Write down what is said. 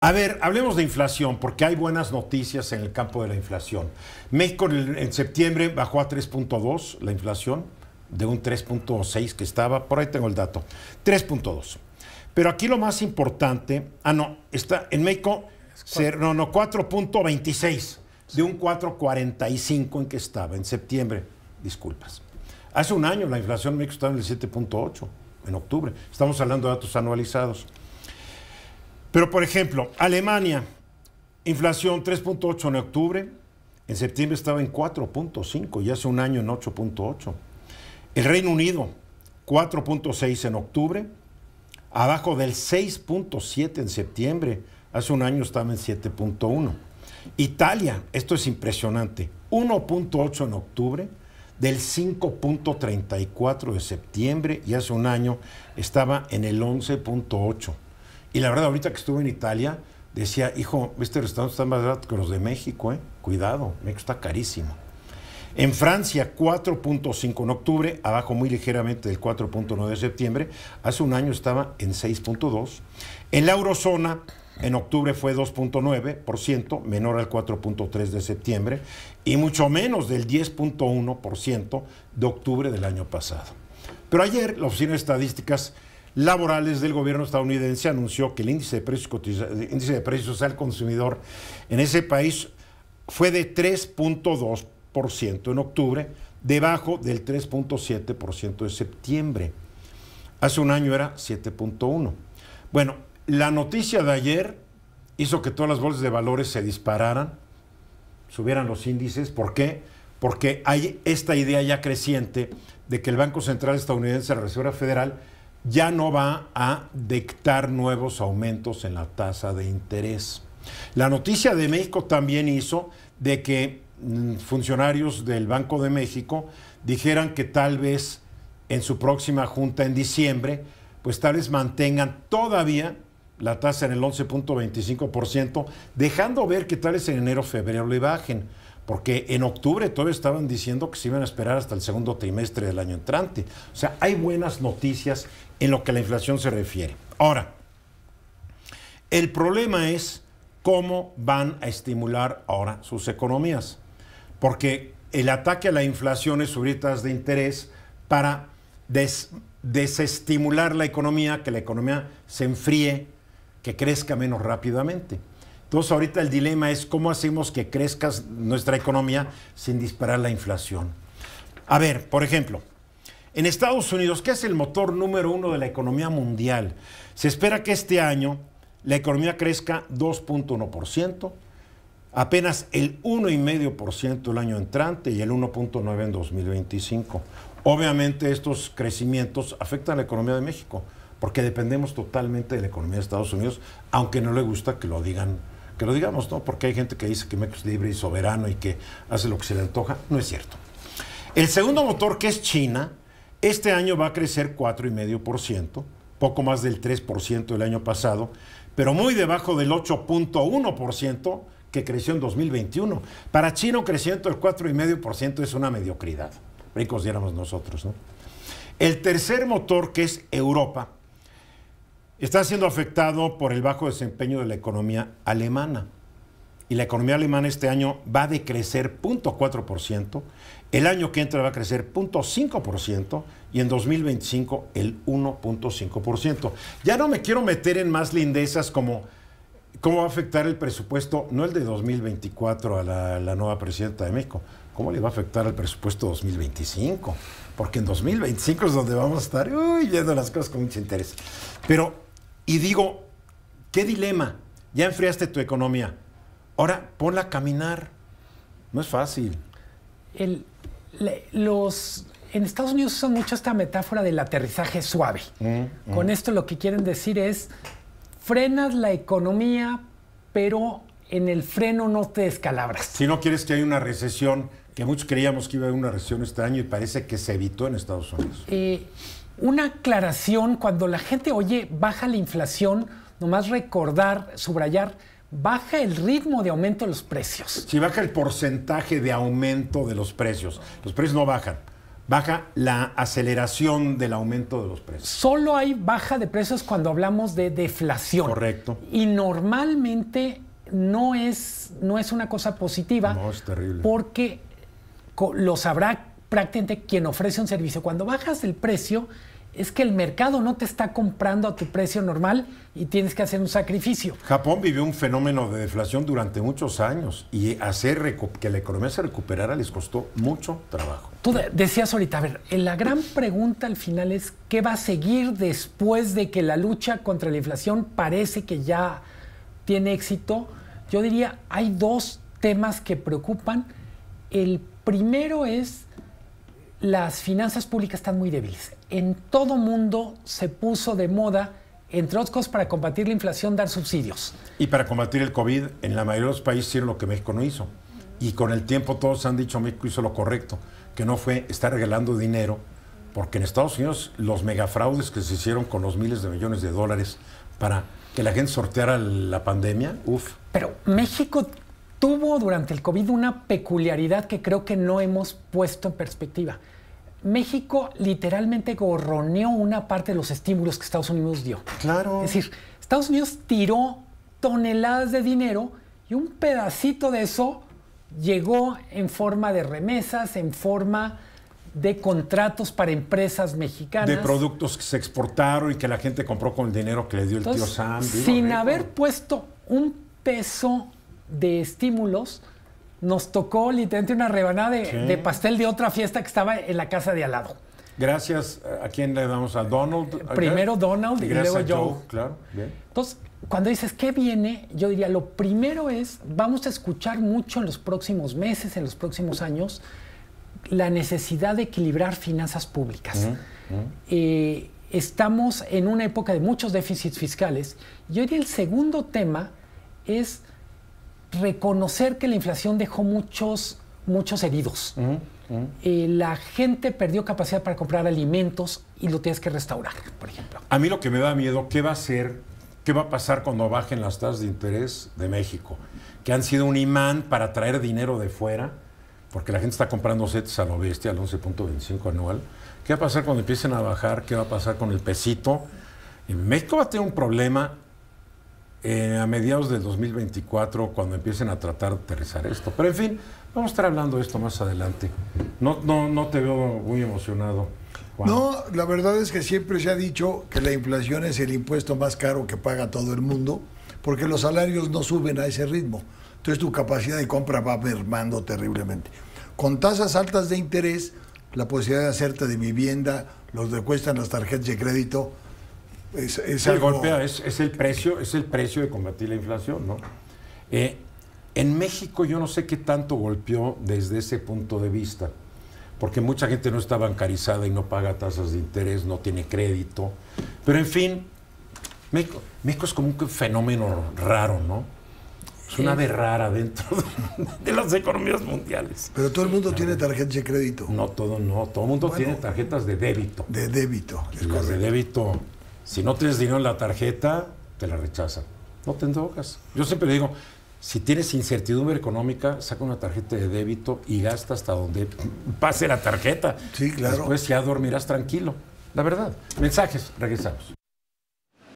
A ver, hablemos de inflación, porque hay buenas noticias en el campo de la inflación. México en, septiembre bajó a 3.2 la inflación, de un 3.6 que estaba, por ahí tengo el dato, 3.2. Pero aquí lo más importante, ah no, está en México, no, no, 4.26, de un 4.45 en que estaba, en septiembre, disculpas. Hace un año la inflación en México estaba en el 7.8, en octubre. Estamos hablando de datos anualizados. Pero, por ejemplo, Alemania, inflación 3.8 en octubre, en septiembre estaba en 4.5 y hace un año en 8.8. El Reino Unido, 4.6 en octubre, abajo del 6.7 en septiembre, hace un año estaba en 7.1. Italia, esto es impresionante, 1.8 en octubre, del 5.34 de septiembre y hace un año estaba en el 11.8. Y la verdad, ahorita que estuve en Italia, decía, hijo, este restaurante está más barato que los de México, eh. Cuidado, México está carísimo. En Francia, 4.5 en octubre, abajo muy ligeramente del 4.9 de septiembre. Hace un año estaba en 6.2. En la eurozona, en octubre fue 2.9%, menor al 4.3 de septiembre, y mucho menos del 10.1% de octubre del año pasado. Pero ayer la Oficina de Estadísticas laborales del gobierno estadounidense anunció que el índice de precios, índice de precios al consumidor en ese país fue de 3.2% en octubre, debajo del 3.7% de septiembre. Hace un año era 7.1. Bueno, la noticia de ayer hizo que todas las bolsas de valores se dispararan, subieran los índices. ¿Por qué? Porque hay esta idea ya creciente de que el Banco Central estadounidense, la Reserva Federal, ya no va a dictar nuevos aumentos en la tasa de interés. La noticia de México también hizo de que mm, funcionarios del Banco de México dijeran que tal vez en su próxima junta en diciembre, pues tal vez mantengan todavía la tasa en el 11.25%, dejando ver que tal vez en enero febrero le bajen porque en octubre todavía estaban diciendo que se iban a esperar hasta el segundo trimestre del año entrante. O sea, hay buenas noticias en lo que la inflación se refiere. Ahora, el problema es cómo van a estimular ahora sus economías, porque el ataque a la inflación es subir tasas de interés para desestimular la economía, que la economía se enfríe, que crezca menos rápidamente. Entonces ahorita el dilema es cómo hacemos que crezca nuestra economía sin disparar la inflación. A ver, por ejemplo, en Estados Unidos, que es el motor número uno de la economía mundial, se espera que este año la economía crezca 2.1%, apenas el 1,5% el año entrante y el 1.9% en 2025. Obviamente estos crecimientos afectan a la economía de México, porque dependemos totalmente de la economía de Estados Unidos, aunque no le gusta que lo digan que lo digamos, ¿no? Porque hay gente que dice que México es libre y soberano y que hace lo que se le antoja. No es cierto. El segundo motor, que es China, este año va a crecer 4,5%, poco más del 3% del año pasado, pero muy debajo del 8.1% que creció en 2021. Para China, un crecimiento del 4,5% es una mediocridad. Ricos diéramos nosotros, ¿no? El tercer motor, que es Europa, está siendo afectado por el bajo desempeño de la economía alemana. Y la economía alemana este año va a decrecer 0.4%, el año que entra va a crecer 0.5% y en 2025 el 1.5%. Ya no me quiero meter en más lindezas como cómo va a afectar el presupuesto, no el de 2024 a la, nueva presidenta de México, ¿cómo le va a afectar al presupuesto 2025? Porque en 2025 es donde vamos a estar yendo viendo las cosas con mucho interés. Pero y digo, qué dilema, ya enfriaste tu economía, ahora ponla a caminar. No es fácil. los, en Estados Unidos usan mucho esta metáfora del aterrizaje suave. Mm, mm. Con esto lo que quieren decir es, frenas la economía, pero en el freno no te descalabras. Si no quieres que haya una recesión, que muchos creíamos que iba a haber una recesión este año y parece que se evitó en Estados Unidos. Eh, una aclaración, cuando la gente oye baja la inflación, nomás recordar, subrayar, baja el ritmo de aumento de los precios. Si baja el porcentaje de aumento de los precios, los precios no bajan. Baja la aceleración del aumento de los precios. Solo hay baja de precios cuando hablamos de deflación. Correcto. Y normalmente no es, no es una cosa positiva. Porque lo sabrá prácticamente quien ofrece un servicio. Cuando bajas el precio, es que el mercado no te está comprando a tu precio normal y tienes que hacer un sacrificio. Japón vivió un fenómeno de deflación durante muchos años y hacer que la economía se recuperara les costó mucho trabajo. Tú decías ahorita, a ver, eh, la gran pregunta al final es qué va a seguir después de que la lucha contra la inflación parece que ya tiene éxito, yo diría, hay dos temas que preocupan. El primero es, las finanzas públicas están muy débiles. En todo mundo se puso de moda, entre otras cosas, para combatir la inflación, dar subsidios. Y para combatir el COVID, en la mayoría de los países hicieron lo que México no hizo. Y con el tiempo todos han dicho, México hizo lo correcto, que no fue estar regalando dinero, porque en Estados Unidos los megafraudes que se hicieron con los miles de millones de dólares para que la gente sorteara la pandemia, uf. Pero México tuvo durante el COVID una peculiaridad que creo que no hemos puesto en perspectiva. México literalmente gorroneó una parte de los estímulos que Estados Unidos dio. Claro. Es decir, Estados Unidos tiró toneladas de dinero y un pedacito de eso llegó en forma de remesas, en forma de contratos para empresas mexicanas. De productos que se exportaron y que la gente compró con el dinero que le dio el tío Sam. Sin haber puesto un peso de estímulos, nos tocó literalmente una rebanada de, pastel de otra fiesta que estaba en la casa de al lado. Gracias, ¿a quién le damos? ¿A Donald? Eh, primero Donald y, luego a Joe. Entonces, cuando dices qué viene, yo diría, lo primero es, vamos a escuchar mucho en los próximos meses, en los próximos años, la necesidad de equilibrar finanzas públicas. Eh, estamos en una época de muchos déficits fiscales y hoy el segundo tema es reconocer que la inflación dejó muchos, muchos heridos. Eh, la gente perdió capacidad para comprar alimentos y lo tienes que restaurar, por ejemplo. A mí lo que me da miedo, ¿qué va a ser? ¿Qué va a pasar cuando bajen las tasas de interés de México? Que han sido un imán para traer dinero de fuera porque la gente está comprando sets a lo bestia, al 11.25 anual. ¿Qué va a pasar cuando empiecen a bajar? ¿Qué va a pasar con el pesito? México va a tener un problema eh, a mediados del 2024 cuando empiecen a tratar de aterrizar esto. Pero en fin, vamos a estar hablando esto más adelante. No, no, no te veo muy emocionado. No, la verdad es que siempre se ha dicho que la inflación es el impuesto más caro que paga todo el mundo porque los salarios no suben a ese ritmo. Entonces tu capacidad de compra va mermando terriblemente. Con tasas altas de interés, la posibilidad de hacerte de vivienda, los que las tarjetas de crédito, es, el golpea, es, el precio, es el precio de combatir la inflación, ¿no? Eh, en México yo no sé qué tanto golpeó desde ese punto de vista, porque mucha gente no está bancarizada y no paga tasas de interés, no tiene crédito, pero en fin, México es como un fenómeno raro, ¿no? es una ave rara dentro de las economías mundiales. Pero todo el mundo tiene tarjetas de crédito. No, todo no. Todo el mundo tiene tarjetas de débito. De débito. Es de débito, si no tienes dinero en la tarjeta, te la rechazan. No te endogas. Yo siempre digo, si tienes incertidumbre económica, saca una tarjeta de débito y gasta hasta donde pase la tarjeta. Sí, claro. Después ya dormirás tranquilo. La verdad. Mensajes, regresamos.